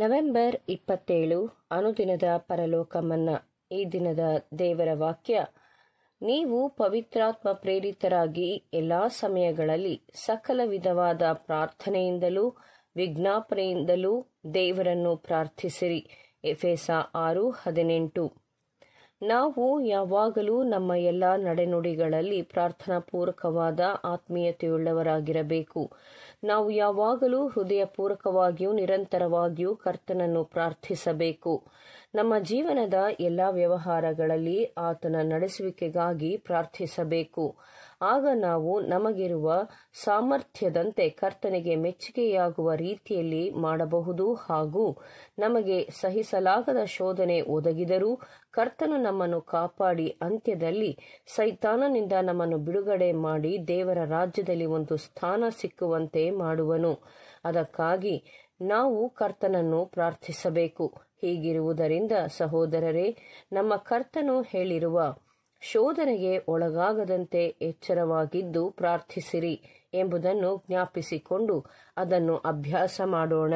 November ಇಪ್ಪತ್ತೇಳು ಅನುದಿನದ ಪರಲೋಕ ಮನ್ನ ಈ ದಿನದ ದೇವರ ವಾಕ್ಯ ನೀವು ಪವಿತ್ರಾತ್ಮ ಪ್ರೇರಿತರಾಗಿ ಎಲ್ಲ ಸಮಯಗಳಲ್ಲಿ ಸಕಲ ವಿಧವಾದ ಪ್ರಾರ್ಥನೆಯಿಂದಲೂ ವಿಜ್ಞಾಪನೆಯಿಂದಲೂ ದೇವರನ್ನು ಪ್ರಾರ್ಥಿಸಿರಿ ಎಫೆಸ ಆರು ಹದಿನೆಂಟು ನಾವು ಯಾವಾಗಲೂ ನಮ್ಮ ಎಲ್ಲ ನಡೆನುಡಿಗಳಲ್ಲಿ ಪ್ರಾರ್ಥನಾ ಪೂರಕವಾದ ಆತ್ಮೀಯತೆಯುಳ್ಳವರಾಗಿರಬೇಕು ನಾವು ಯಾವಾಗಲೂ ಹೃದಯಪೂರ್ವಕವಾಗಿಯೂ ನಿರಂತರವಾಗಿಯೂ ಕರ್ತನನ್ನು ಪ್ರಾರ್ಥಿಸಬೇಕು ನಮ್ಮ ಜೀವನದ ಎಲ್ಲ ವ್ಯವಹಾರಗಳಲ್ಲಿ ಆತನ ನಡೆಸುವಿಕೆಗಾಗಿ ಪ್ರಾರ್ಥಿಸಬೇಕು ಆಗ ನಾವು ನಮಗಿರುವ ಸಾಮರ್ಥ್ಯದಂತೆ ಕರ್ತನಿಗೆ ಮೆಚ್ಚುಗೆಯಾಗುವ ರೀತಿಯಲ್ಲಿ ಮಾಡಬಹುದು ಹಾಗೂ ನಮಗೆ ಸಹಿಸಲಾಗದ ಶೋಧನೆ ಒದಗಿದರೂ ಕರ್ತನು ನಮ್ಮನ್ನು ಕಾಪಾಡಿ ಅಂತ್ಯದಲ್ಲಿ ಸೈತಾನನಿಂದ ನಮ್ಮನ್ನು ಬಿಡುಗಡೆ ಮಾಡಿ ದೇವರ ರಾಜ್ಯದಲ್ಲಿ ಒಂದು ಸ್ಥಾನ ಸಿಕ್ಕುವಂತೆ ಮಾಡುವನು ಅದಕ್ಕಾಗಿ ನಾವು ಕರ್ತನನ್ನು ಪ್ರಾರ್ಥಿಸಬೇಕು ಹೀಗಿರುವುದರಿಂದ ಸಹೋದರರೇ ನಮ್ಮ ಕರ್ತನು ಹೇಳಿರುವ ಶೋಧನೆಗೆ ಒಳಗಾಗದಂತೆ ಎಚ್ಚರವಾಗಿದ್ದು ಪ್ರಾರ್ಥಿಸಿರಿ ಎಂಬುದನ್ನು ಜ್ಞಾಪಿಸಿಕೊಂಡು ಅದನ್ನು ಅಭ್ಯಾಸ ಮಾಡೋಣ